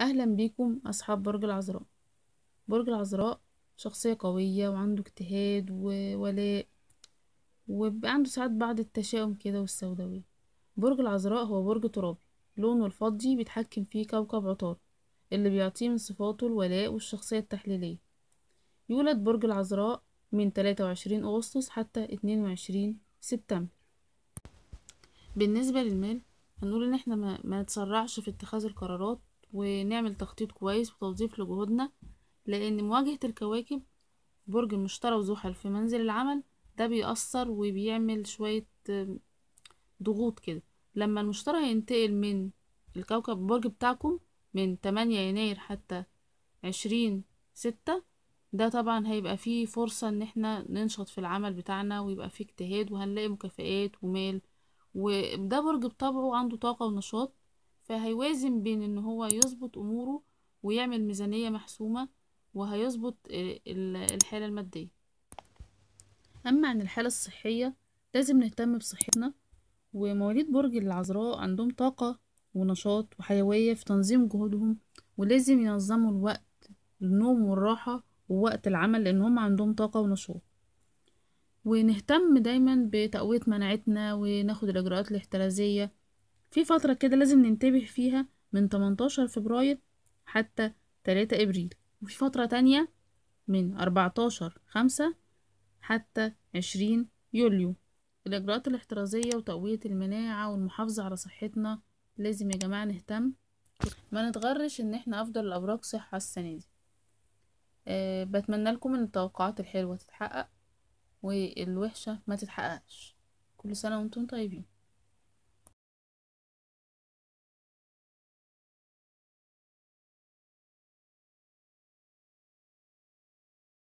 أهلا بيكم أصحاب برج العذراء برج العذراء شخصية قوية وعنده اجتهاد وولاء وبيبقى عنده ساعات بعض التشاؤم كده والسوداوية برج العذراء هو برج ترابي لونه الفضي بيتحكم فيه كوكب عطار اللي بيعطيه من صفاته الولاء والشخصية التحليلية يولد برج العذراء من 23 أغسطس حتى 22 سبتمبر بالنسبة للمال هنقول إن احنا ما, ما نتسرعش في اتخاذ القرارات ونعمل تخطيط كويس وتوظيف لجهودنا لأن مواجهة الكواكب برج المشتري وزحل في منزل العمل ده بيأثر وبيعمل شوية ضغوط كده لما المشتري هينتقل من الكوكب برج بتاعكم من 8 يناير حتى 20 ستة ده طبعا هيبقى فيه فرصة ان احنا ننشط في العمل بتاعنا ويبقى فيه اجتهاد وهنلاقي مكافآت ومال وده برج بطبعه عنده طاقة ونشاط فهيوازن بين ان هو يظبط اموره ويعمل ميزانية محسومة وهيظبط آه، الحالة المادية اما عن الحالة الصحية لازم نهتم بصحتنا ومواليد برج العذراء عندهم طاقة ونشاط وحيوية في تنظيم جهودهم ولازم ينظموا الوقت النوم والراحة ووقت العمل لان هم عندهم طاقة ونشاط ونهتم دايما بتقوية مناعتنا وناخد الإجراءات الاحترازية في فترة كده لازم ننتبه فيها من 18 فبراير حتى 3 ابريل وفي فترة تانية من 14 خمسة حتى 20 يوليو الإجراءات الاحترازية وتقوية المناعة والمحافظة على صحتنا لازم يا جماعة نهتم ما نتغرش ان احنا افضل الابراج صحة السنة دي أه بتمنى لكم ان التوقعات الحلوة تتحقق والوحشة ما تتحققش كل سنة وانتم طيبين